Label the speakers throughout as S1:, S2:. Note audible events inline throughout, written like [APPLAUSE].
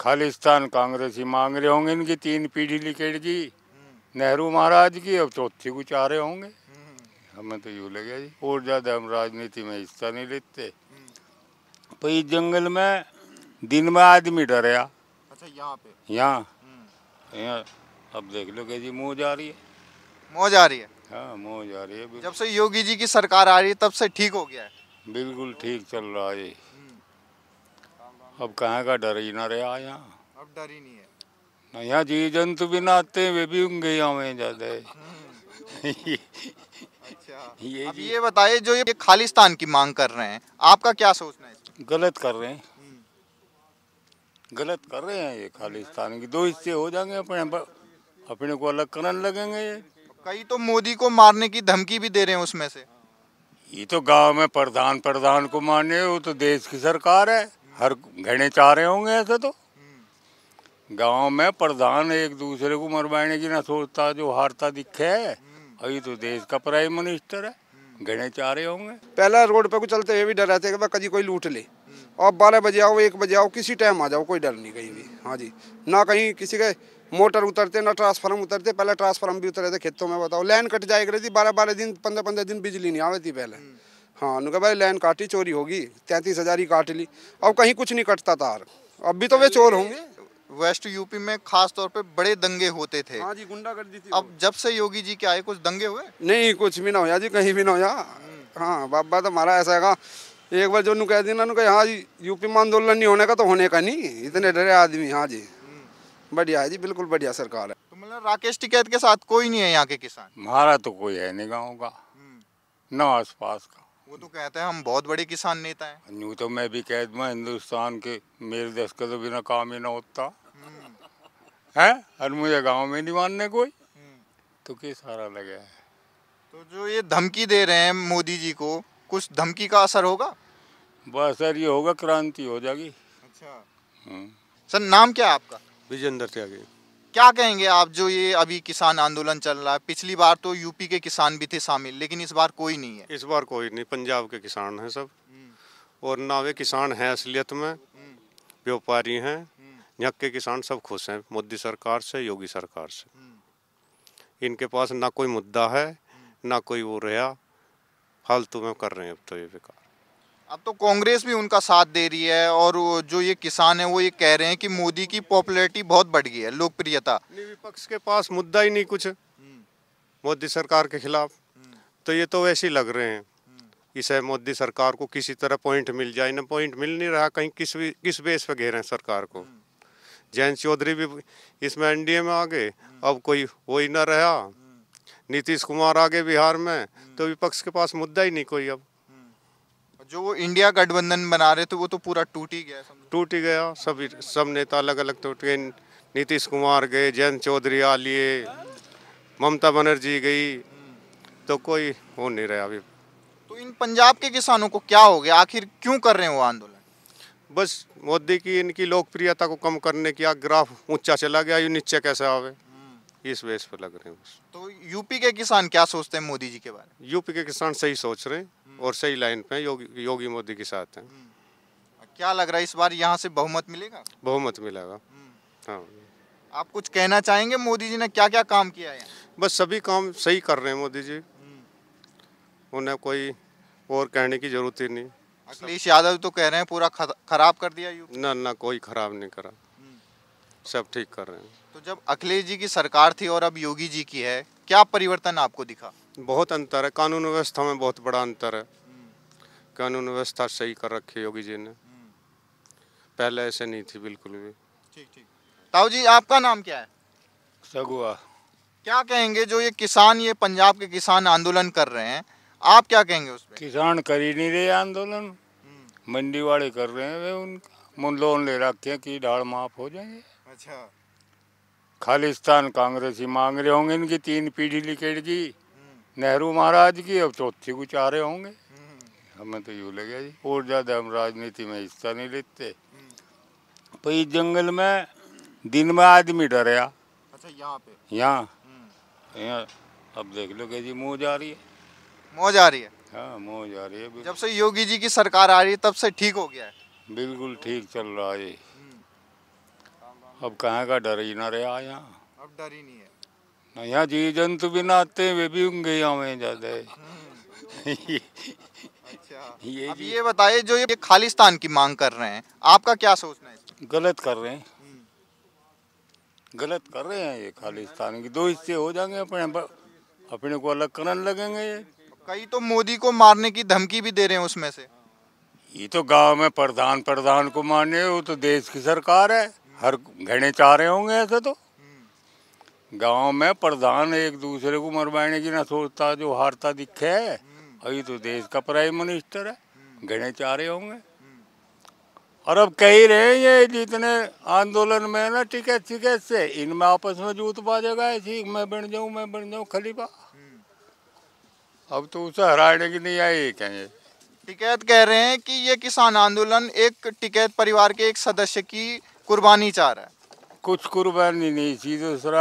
S1: खालिस्तान कांग्रेस ही मांग रहे होंगे इनकी तीन पीढ़ी लिकेट की नेहरू महाराज की अब चौथी को चाह रहे होंगे हमें तो यूँ लगे जी और ज़्यादा हम राजनीति में हिस्सा नहीं लेते तो इस जंगल में दिन में आदमी डर अच्छा यहाँ पे यहाँ हम्म। यहाँ अब देख लो जी मुँह जा रही है मौज आ रही है हाँ मौज आ रही है जब
S2: से योगी जी की सरकार आ रही है तब से ठीक हो गया
S1: है बिल्कुल ठीक चल रहा है अब कहाँ का डर ही ना रहा यहाँ
S2: अब डर ही नहीं है
S1: ना यहाँ जीव जंतु भी ना आते वे भी होंगे यहाँ ज्यादा अच्छा। ये अब ये बताइए जो ये खालिस्तान की मांग कर रहे हैं आपका क्या सोचना है गलत कर रहे हैं हम्म। गलत कर रहे हैं ये खालिस्तान की दो हिस्से हो जाएंगे अपने अपने को अलग करने लगेंगे ये कई तो मोदी को मारने की धमकी भी दे रहे हैं उसमें से ये तो गांव में प्रधान प्रधान को मारने वो तो देश की सरकार है हर घने चाह रहे होंगे ऐसे तो हम्म। गांव में प्रधान एक दूसरे को मरवाने की ना सोचता जो हारता दिखे है हम्म। अभी तो देश का प्राइम मिनिस्टर है हम्म। घने चाह रहे होंगे पहला रोड
S3: पे को चलते हुए भी डर रहते कि कभी कोई लूट ले आप बारह बजे आओ एक बजे आओ किसी टाइम आ जाओ कोई डर नहीं कहीं भी हाँ जी ना कहीं किसी के मोटर उतरते ना ट्रांसफार्म उतरते पहले ट्रांसफार्म भी उतरे थे खेतों में बताओ लाइन कट जाएगी रहती बारह बारह दिन पंद्रह पंद्रह दिन बिजली नहीं थी पहले हाँ उन्होंने भाई लाइन काटी चोरी होगी तैंतीस हज़ार ही काट ली अब कहीं कुछ नहीं कटता तार अब भी तो वे चोर होंगे वेस्ट यूपी में खास तौर पे बड़े दंगे होते थे हाँ जी दी थी अब जब से योगी जी के आए कुछ दंगे हुए नहीं कुछ भी ना होया जी कहीं भी ना होया हम्म। हाँ बाबा तो हमारा ऐसा है एक बार जो नु कह ना कहे हाँ जी यूपी में आंदोलन नहीं होने का तो होने का नहीं इतने डरे
S1: आदमी हाँ जी हम्म। बढ़िया है जी बिल्कुल बढ़िया सरकार है तो
S2: मतलब राकेश टिकैत के साथ कोई नहीं है यहाँ के किसान
S1: हमारा तो कोई है नहीं गाँव का हम्म। न आस पास का वो तो कहते हैं हम बहुत बड़े किसान नेता हैं हाँ, यूँ तो मैं भी कह दूँ हिंदुस्तान के मेरे देश का तो बिना काम ही ना होता हम्म। है और मुझे गांव में नहीं मानने कोई हम्म। तो क्या सारा लगे है तो जो ये धमकी दे रहे हैं मोदी जी को कुछ धमकी का असर होगा बस असर ये होगा क्रांति हो जाएगी अच्छा हम्म।
S2: सर नाम क्या है आपका विजेंद्र त्यागी क्या कहेंगे आप जो ये अभी किसान आंदोलन चल रहा
S4: है पिछली बार तो यूपी के किसान भी थे
S2: शामिल लेकिन इस बार कोई नहीं है
S4: इस बार कोई नहीं पंजाब के किसान हैं सब हम्म। और ना वे किसान हैं असलियत में हम्म। व्यापारी हैं हम्म। यहाँ के किसान सब खुश हैं मोदी सरकार से योगी सरकार से इनके पास ना कोई मुद्दा है ना कोई वो रहा फालतू में कर रहे हैं अब तो ये विकास
S2: अब तो कांग्रेस भी उनका साथ दे रही है और जो ये किसान है वो ये कह रहे हैं कि
S4: मोदी की पॉपुलैरिटी बहुत बढ़ गई है लोकप्रियता विपक्ष के पास मुद्दा ही नहीं कुछ मोदी सरकार के खिलाफ तो ये तो वैसे ही लग रहे हैं इसे मोदी सरकार को किसी तरह पॉइंट मिल जाए ना पॉइंट मिल नहीं रहा कहीं किस भी, किस बेस पर घेरे हैं सरकार को जयंत चौधरी भी इसमें एनडीए में आ गए अब कोई वो ही ना रहा नीतीश कुमार आ गए बिहार में तो विपक्ष के पास मुद्दा ही नहीं कोई अब जो इंडिया गठबंधन बना रहे थे वो तो पूरा टूट ही गया टूट ही गया सभी सब नेता अलग अलग टूट गए नीतीश कुमार गए जयंत चौधरी आ लिए ममता बनर्जी गई तो कोई हो नहीं रहा अभी
S2: तो इन पंजाब के किसानों
S4: को क्या हो गया आखिर क्यों कर रहे हैं वो आंदोलन बस मोदी की इनकी लोकप्रियता को कम करने की ग्राफ ऊंचा चला गया यू नीचे कैसे आवे हम्म। इस वेस पर लग रहे हैं तो यूपी के किसान क्या सोचते हैं मोदी जी के बारे में यूपी के किसान सही सोच रहे हैं और सही लाइन पे योगी योगी मोदी के साथ हैं हम्म।
S2: क्या लग रहा है इस बार यहाँ से बहुमत मिलेगा
S4: बहुमत मिलेगा हम्म। हाँ
S2: आप कुछ कहना चाहेंगे मोदी जी ने क्या क्या काम किया है
S4: बस सभी काम सही कर रहे हैं मोदी जी हम्म। उन्हें कोई और कहने की जरूरत ही नहीं
S2: अखिलेश यादव तो कह रहे हैं पूरा खराब कर
S4: दिया न ना ना कोई खराब नहीं करा सब ठीक कर रहे हैं तो जब अखिलेश जी की सरकार थी और अब योगी जी की है
S2: क्या परिवर्तन आपको दिखा
S4: बहुत अंतर है कानून व्यवस्था में बहुत बड़ा अंतर है कानून व्यवस्था सही कर रखी योगी जी ने पहले ऐसे नहीं थी बिल्कुल भी ठीक
S2: ठीक ताऊ जी आपका नाम क्या है सगुआ क्या कहेंगे जो ये किसान ये पंजाब के किसान आंदोलन कर रहे हैं आप क्या कहेंगे उस
S1: किसान कर ही नहीं रहे आंदोलन हम्म। मंडी वाले कर रहे हैं वे उनका लोन ले रखे की ढाल माफ हो जाएंगे अच्छा खालिस्तान कांग्रेस ही मांग रहे होंगे इनकी तीन पीढ़ी लिखेड़गी नेहरू महाराज की अब चौथी को चारे होंगे हम्म। हमें तो यूँ लगे जी और ज़्यादा हम राजनीति में हिस्सा नहीं लेते हम्म। तो इस जंगल में दिन में आदमी डर अच्छा, यहाँ पे हम्म। यहाँ अब देख लो जी मोज आ रही है मोज आ रही है हाँ मोज आ रही है जब से योगी जी की सरकार आ रही है तब से ठीक हो गया है बिल्कुल ठीक चल रहा है अब कहाँ का डर ही ना रहा यहाँ
S2: अब डर ही नहीं है
S1: यहाँ जीव जंतु भी नहाते हैं वे भी उंगे यहाँ ज्यादा
S2: ये अब ये बताइए जो ये खालिस्तान की मांग कर रहे हैं आपका क्या सोचना है गलत कर रहे हैं
S1: हम्म। गलत कर रहे हैं ये खालिस्तान की दो हिस्से हो जाएंगे अपने अपने को अलग करने लगेंगे ये कई तो मोदी को मारने की धमकी भी दे रहे हैं उसमें से ये तो गांव में प्रधान प्रधान को मारने वो तो देश की सरकार है हर घने चाह रहे होंगे ऐसे तो गांव में प्रधान एक दूसरे को मरवाने की ना सोचता जो हारता दिखे है हम्म। अभी तो देश का प्राइम मिनिस्टर है गिने हम्म। चाह रहे होंगे हम्म। और अब कह ही रहे हैं ये जितने आंदोलन में ना टिकट टिकट से इनमें आपस में जूत बाजेगा ऐसी मैं बन जाऊं मैं बन जाऊं खलीफा अब तो उसे हराने की नहीं आई कहें
S2: टिकैत कह रहे हैं कि ये किसान आंदोलन एक टिकैत परिवार के एक सदस्य की कुर्बानी
S1: चाह रहा है कुछ कुर्बानी नहीं थी दूसरा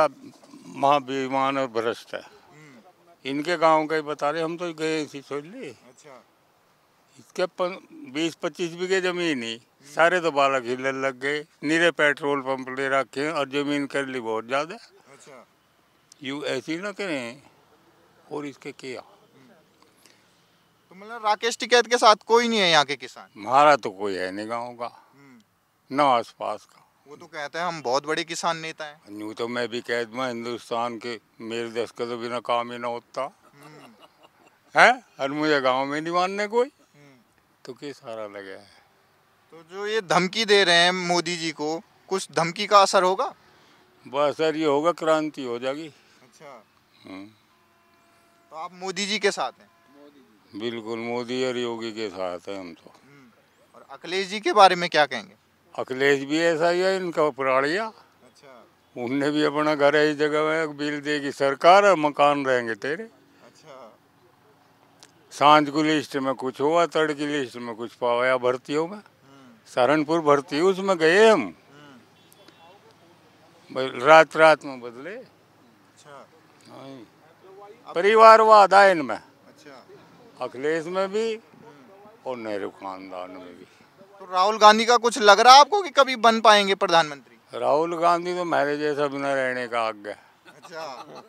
S1: महाबेईमान और भ्रष्ट है हम्म। इनके गांव का ही बता रहे हम तो गए थी छोड़ ली इसके बीस पच्चीस बीघे जमीन ही सारे तो बालक हिलने लग गए नीरे पेट्रोल पंप ले रखे और जमीन कर ली बहुत ज़्यादा अच्छा। यू ऐसी ना करें और इसके किया तो मतलब राकेश टिकैत के साथ
S2: कोई नहीं है यहाँ के किसान
S1: हमारा तो कोई है नहीं गाँव का हम्म। ना आस पास का वो तो कहते हैं हम बहुत बड़े किसान नेता हैं हाँ, यूँ तो मैं भी कह दूँ हिंदुस्तान के मेरे देश के तो बिना काम ही ना होता हम्म। है और मुझे गांव में नहीं मानने कोई हम्म। तो क्या सारा लगे है तो जो ये धमकी दे रहे हैं मोदी जी को कुछ धमकी का असर होगा बस असर ये होगा क्रांति हो जाएगी अच्छा हम्म।
S2: तो आप मोदी जी के साथ
S1: हैं बिल्कुल मोदी और योगी के साथ हैं हम तो और अखिलेश जी के बारे में क्या कहेंगे अखिलेश भी ऐसा ही है इनका पुराड़िया अच्छा उनने भी अपना घर है इस जगह में बिल देगी सरकार है मकान रहेंगे तेरे अच्छा सांझ को लिस्ट में कुछ हुआ तड़ की लिस्ट में कुछ पाया भर्तियों में हम्म। सहारनपुर भर्ती उसमें गए हम हम्म। रात रात में बदले
S4: अच्छा।
S1: हाँ परिवार परिवारवाद आयन अच्छा। अखिलेश में भी हम्म। और नेहरू खानदान में भी तो राहुल गांधी का कुछ लग रहा है आपको कि कभी बन पाएंगे प्रधानमंत्री राहुल गांधी तो मेरे जैसा बिना रहने का आग गया
S2: अच्छा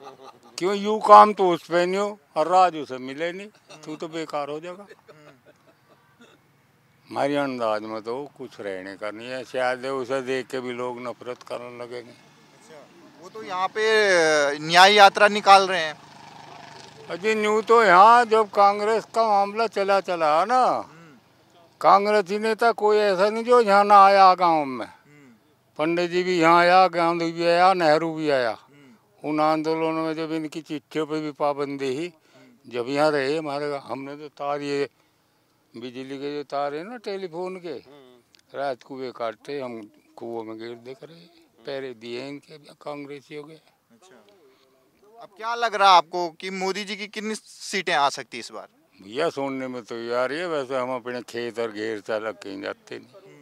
S1: क्यों यू काम तो उस पे नहीं हो और राज उसे मिले नहीं तू तो बेकार हो जाएगा हमारे अंदाज में तो कुछ रहने का नहीं है शायद उसे देख के भी लोग नफरत करने लगेंगे अच्छा, वो तो यहाँ पे न्याय यात्रा निकाल रहे हैं अजी न्यू तो यहाँ जब कांग्रेस का मामला चला चला ना कांग्रेसी नेता कोई ऐसा नहीं जो यहाँ ना आया गाँव में पंडित जी भी यहाँ आया गांधी भी आया नेहरू भी आया उन आंदोलनों में जब इनकी चिट्ठियों पे भी पाबंदी ही जब यहाँ रहे हमारे हमने तो तार ये बिजली के जो तार है ना टेलीफोन के रात कुएं काटते हम कुओं में गिर देख रहे पैरे दिए इनके कांग्रेसियों के अच्छा। अब क्या लग रहा है
S2: आपको कि मोदी जी की कितनी सीटें आ सकती इस बार
S1: भैया सुनने में तो यार ये वैसे हम अपने खेत और घेर से अलग कहीं जाते नहीं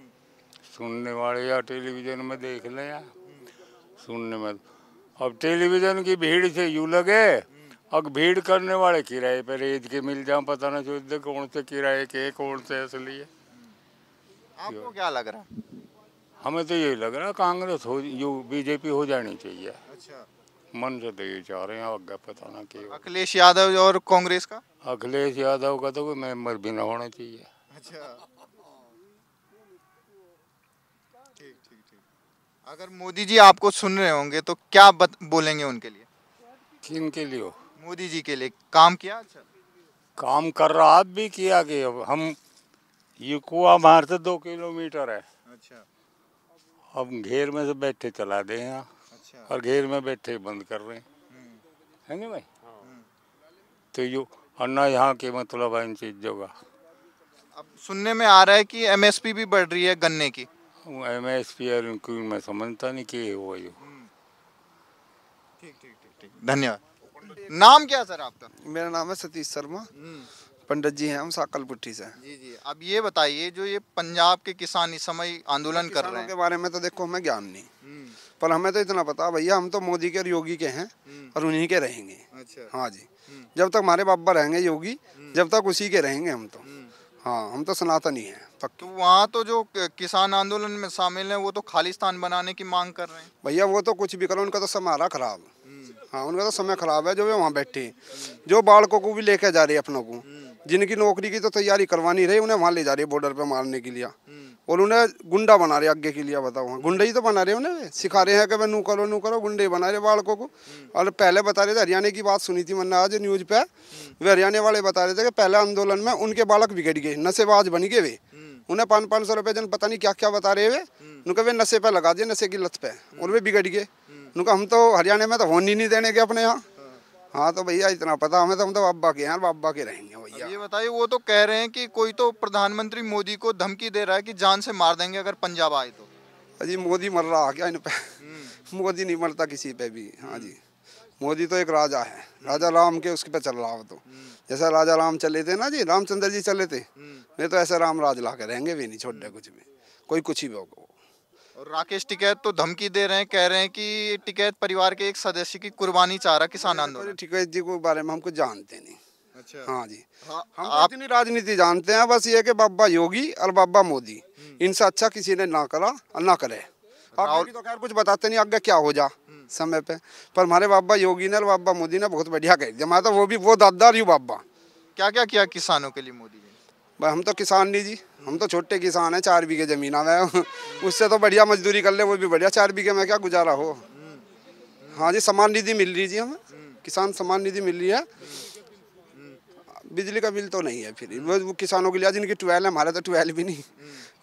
S1: सुनने वाले या टेलीविजन में देख ले या सुनने में अब टेलीविजन की भीड़ से यू लगे अब भीड़ करने वाले किराए पर रेत के मिल जाओ पता ना चलते कौन से किराए के कौन से असली है आपको क्या लग रहा हमें तो यही लग रहा कांग्रेस हो यू बीजेपी हो जानी चाहिए अच्छा मंज दे जा रहे हैं आगे पता ना क्या अखिलेश यादव और कांग्रेस का अखिलेश यादव का तो मेम्बर भी ना होना चाहिए
S2: अच्छा ठीक ठीक ठीक अगर मोदी जी आपको सुन रहे होंगे तो क्या बत, बोलेंगे उनके लिए किन के लिए
S1: मोदी जी के लिए काम किया अच्छा काम कर रहा आप भी किया कि हम ये कुआ बाहर से दो किलोमीटर है अच्छा अब घेर में से बैठे चला दे यहाँ अच्छा। और घेर में बैठे बंद कर रहे हैं हम्म। है भाई हाँ। तो यो अन्ना यहाँ के मतलब है इन चीज जगह अब सुनने में आ रहा है कि एमएसपी भी बढ़ रही है गन्ने की एम एस पी और उनकी मैं समझता नहीं कि वो यो हम्म।
S3: धन्यवाद नाम क्या सर आपका मेरा नाम है सतीश शर्मा हम्म। पंडित जी हैं हम पुट्टी से
S2: जी जी अब ये बताइए जो ये पंजाब के किसान इस समय आंदोलन कर रहे हैं के
S3: बारे में तो देखो हमें ज्ञान नहीं पर हमें तो इतना पता भैया हम तो मोदी के और योगी के हैं हम्म। और उन्हीं के रहेंगे अच्छा हाँ जी हम्म। जब तक हमारे बाबा रहेंगे योगी हम्म। जब तक उसी के रहेंगे हम तो हाँ हम तो सनातनी ही है तो
S2: वहाँ तो जो किसान आंदोलन में शामिल है वो तो खालिस्तान बनाने
S3: की मांग कर रहे हैं भैया वो तो कुछ भी करो उनका तो समारा खराब हाँ उनका तो समय खराब है जो वे वहाँ बैठे जो बालकों को भी लेके जा रही है अपनों को जिनकी नौकरी की तो तैयारी करवानी रही उन्हें वहाँ ले जा रही है बॉर्डर पर मारने के लिए और उन्हें गुंडा बना रहे आगे के लिए बताओ हाँ, गुंडे ही तो बना रहे उन्हें सिखा रहे हैं कि भाई नू करो नू करो गुंडे बना रहे बालकों को हम्म। और पहले बता रहे थे हरियाणा की बात सुनी थी मैंने आज न्यूज पे हम्म। वे हरियाणा वाले बता रहे थे कि पहले आंदोलन में उनके बालक बिगड़ गए नशेबाज बन गए वे हम्म। उन्हें पाँच पाँच सौ रुपये जन पता नहीं क्या क्या बता रहे वे उनका वे नशे पे लगा दिए नशे की लत पे और वे बिगड़ गए उनका हम तो हरियाणा में तो होने नहीं देने के अपने यहाँ हाँ तो भैया इतना पता हमें तो हम मतलब तो बाबा के हैं बाबा के रहेंगे
S2: भैया ये बताइए वो तो कह रहे हैं कि कोई तो प्रधानमंत्री मोदी को धमकी दे रहा है कि जान से मार देंगे अगर पंजाब आए तो
S3: अजी मोदी मर रहा क्या इन पे हम्म। [LAUGHS] मोदी नहीं मरता किसी पे भी हाँ जी हम्म। मोदी तो एक राजा है हम्म। राजा राम के उसके पे चल रहा हो तो जैसा राजा राम चले थे ना जी रामचंद्र जी चले थे नहीं तो ऐसा राम राज ला के रहेंगे भी नहीं छोटे कुछ भी कोई कुछ ही भी
S2: और राकेश टिकैत तो धमकी दे रहे हैं कह रहे हैं कि टिकैत परिवार के एक सदस्य की कुर्बानी चाह रहा किसान आंदोलन टिकैत जी
S3: को बारे में हमको जानते नहीं अच्छा हाँ जी हाँ, हम आप इतनी राजनीति जानते हैं बस ये कि बाबा योगी और बाबा मोदी हम्म। इनसे अच्छा किसी ने ना करा और ना करे आप तो खैर कुछ बताते नहीं आगे क्या हो जा हम्म। समय पे पर हमारे बाबा योगी ने और बाबा मोदी ने बहुत बढ़िया कह दिया मैं तो वो भी वो दादार रही बाबा
S2: क्या क्या किया किसानों के लिए मोदी जी
S3: भाई हम तो किसान नहीं जी हम तो छोटे किसान हैं चार बीघे जमीन में उससे तो बढ़िया मजदूरी कर ले वो भी बढ़िया चार बीघे में क्या गुजारा हो हाँ जी समान निधि मिल रही जी हमें किसान समान निधि मिल रही है बिजली का बिल तो नहीं है फिर वो किसानों के लिए जिनकी ट्वेल्व है हमारे तो ट्वेल्व भी नहीं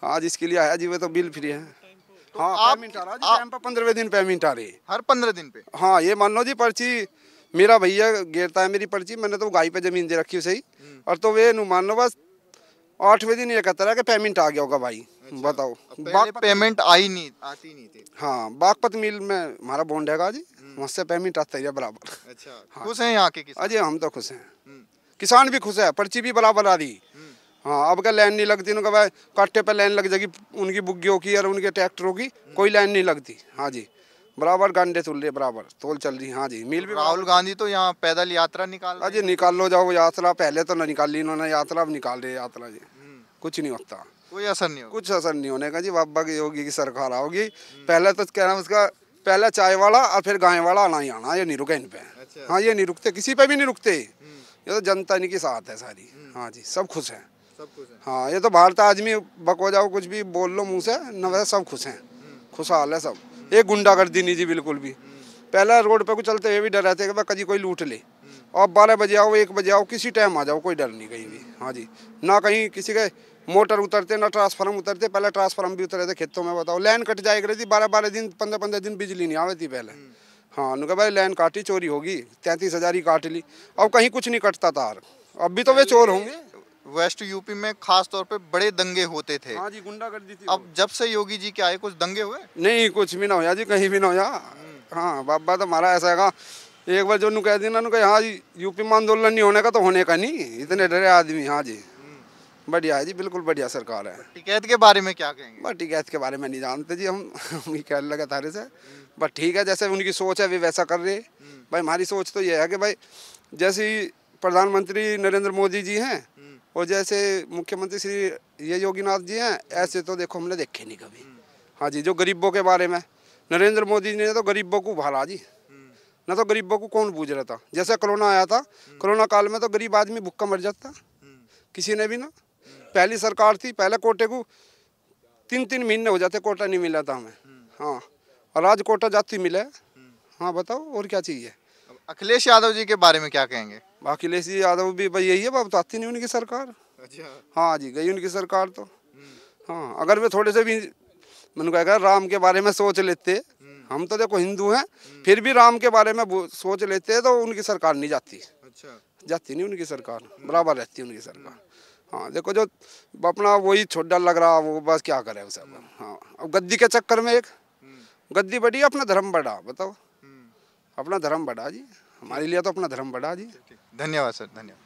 S3: हाँ जिसके लिए आया जी वो तो बिल फ्री है हाँ, तो हाँ आप, पेमेंट आ पंद्रहवें दिन पे आ रही है हर दिन पे हाँ ये मान लो जी पर्ची मेरा भैया है मेरी पर्ची मैंने तो गाय पे जमीन दे रखी सही और तो वे लो बस आठ दिन ये कहता रहा कि पेमेंट आ गया होगा भाई अच्छा, बताओ बाग पेमेंट आई नहीं आती नहीं थी हाँ बागपत मिल में हमारा बॉन्ड है जी हम्म। वहाँ से पेमेंट आता है बराबर
S2: अच्छा हाँ। खुश हैं यहाँ के
S3: अजय हम तो खुश हैं हम्म। किसान भी खुश है पर्ची भी बराबर आ रही हम्म। हाँ अब क्या लाइन नहीं लगती उनका भाई काटे पे लाइन लग जाएगी उनकी बुग्गियों की और उनके ट्रैक्टरों की कोई लाइन नहीं लगती हाँ जी बराबर गांडे चल रही बराबर तोल चल रही है हाँ जी मिल भी राहुल गांधी तो यहाँ पैदल
S2: यात्रा निकाल
S3: अजी हाँ निकाल लो जाओ यात्रा पहले तो ना निकाल ली इन्होंने यात्रा निकाल रही यात्रा जी हम्म। कुछ नहीं होता कोई असर नहीं कुछ असर नहीं होने का जी बाबा की योगी की सरकार आओगी पहले तो कह रहा उसका पहले चाय वाला और फिर गाय वाला आना ही आना ये नहीं रुके इन पे अच्छा। हाँ ये नहीं रुकते किसी पे भी नहीं रुकते हम्म। ये तो जनता इनकी साथ है सारी हम्म। हाँ जी सब खुश हैं सब खुश हाँ ये तो भारत आदमी बको जाओ कुछ भी बोल लो मुँह से न वैसे सब खुश हैं खुशहाल है सब एक गुंडागर्दी नहीं जी बिल्कुल भी पहला रोड पे को चलते हुए भी डर रहते कि कभी कोई लूट ले और बारह बजे आओ एक बजे आओ किसी टाइम आ जाओ कोई डर नहीं कहीं भी हाँ जी ना कहीं किसी के मोटर उतरते ना ट्रांसफार्म उतरते पहले ट्रांसफार्म भी उतरे थे खेतों में बताओ लाइन कट जाए करती बारह बारह दिन पंद्रह पंद्रह दिन बिजली नहीं आवे थी पहले हाँ उनका भाई लाइन काटी चोरी होगी तैंतीस हज़ार ही काट ली अब कहीं कुछ नहीं कटता तार अब भी तो वे चोर होंगे वेस्ट यूपी में खास तौर पे बड़े दंगे होते थे हाँ जी दी थी अब जब से योगी जी के आए कुछ दंगे हुए नहीं कुछ भी ना होया जी कहीं भी ना होया हम्म। हाँ बाबा तो हमारा ऐसा है एक बार जो नु कह देना कहा हाँ जी यूपी में आंदोलन नहीं होने का तो होने का नहीं इतने डरे आदमी हाँ जी हम्म। बढ़िया है जी बिल्कुल बढ़िया सरकार है टिकैत के बारे में क्या कहेंगे टिकैत के बारे में नहीं जानते जी हम [LAUGHS] कहने लगे थारे से बट ठीक है जैसे उनकी सोच है वे वैसा कर रहे हम्म। भाई हमारी सोच तो ये है कि भाई जैसे प्रधानमंत्री नरेंद्र मोदी जी हैं और जैसे मुख्यमंत्री श्री ये योगीनाथ जी हैं ऐसे तो देखो हमने देखे नहीं कभी हम्म। हाँ जी जो गरीबों के बारे में नरेंद्र मोदी ने तो गरीबों को उभारा जी हम्म। ना तो गरीबों को कौन पूछ रहा था जैसे कोरोना आया था हम्म। कोरोना काल में तो गरीब आदमी भुक्का मर जाता किसी ने भी ना पहली सरकार थी पहले कोटे को तीन तीन महीने हो जाते कोटा नहीं मिला था हमें हाँ और आज कोटा जाती मिले हाँ बताओ और क्या चाहिए अखिलेश यादव जी के बारे में क्या कहेंगे अखिलेश जी यादव भी भाई यही है बाप तो आती नहीं उनकी सरकार अच्छा हाँ जी गई उनकी सरकार तो हम्म। हाँ अगर वे थोड़े से भी मैंने कहा राम के बारे में सोच लेते हम्म। हम तो देखो हिंदू हैं हम्म। फिर भी राम के बारे में सोच लेते तो उनकी सरकार नहीं जाती अच्छा जाती नहीं उनकी सरकार बराबर रहती उनकी सरकार हाँ देखो जो अपना वही छोटा लग रहा वो बस क्या करे उसे हाँ अब गद्दी के चक्कर में एक गद्दी बढ़ी अपना धर्म बढ़ा बताओ अपना धर्म बढ़ा जी हमारे लिए तो अपना धर्म बढ़ा जी
S2: धन्यवाद सर धन्यवाद